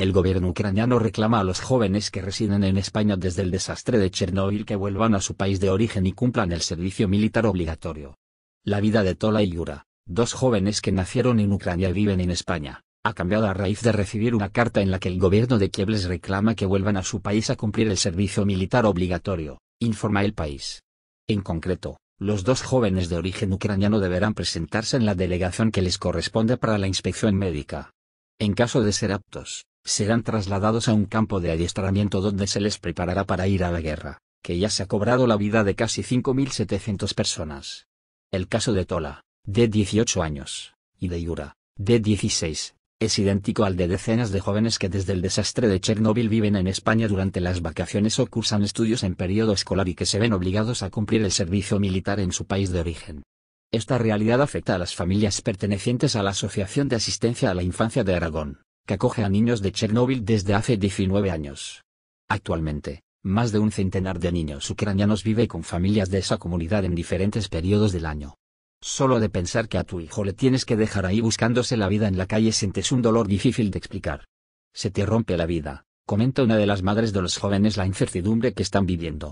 El gobierno ucraniano reclama a los jóvenes que residen en España desde el desastre de Chernóbil que vuelvan a su país de origen y cumplan el servicio militar obligatorio. La vida de Tola y Yura, dos jóvenes que nacieron en Ucrania y viven en España, ha cambiado a raíz de recibir una carta en la que el gobierno de Kiev les reclama que vuelvan a su país a cumplir el servicio militar obligatorio, informa el país. En concreto, los dos jóvenes de origen ucraniano deberán presentarse en la delegación que les corresponde para la inspección médica. En caso de ser aptos, serán trasladados a un campo de adiestramiento donde se les preparará para ir a la guerra, que ya se ha cobrado la vida de casi 5.700 personas. El caso de Tola, de 18 años, y de Yura, de 16, es idéntico al de decenas de jóvenes que desde el desastre de Chernóbil viven en España durante las vacaciones o cursan estudios en periodo escolar y que se ven obligados a cumplir el servicio militar en su país de origen. Esta realidad afecta a las familias pertenecientes a la Asociación de Asistencia a la Infancia de Aragón, acoge a niños de Chernóbil desde hace 19 años. Actualmente, más de un centenar de niños ucranianos vive con familias de esa comunidad en diferentes periodos del año. Solo de pensar que a tu hijo le tienes que dejar ahí buscándose la vida en la calle sientes un dolor difícil de explicar. Se te rompe la vida, comenta una de las madres de los jóvenes la incertidumbre que están viviendo.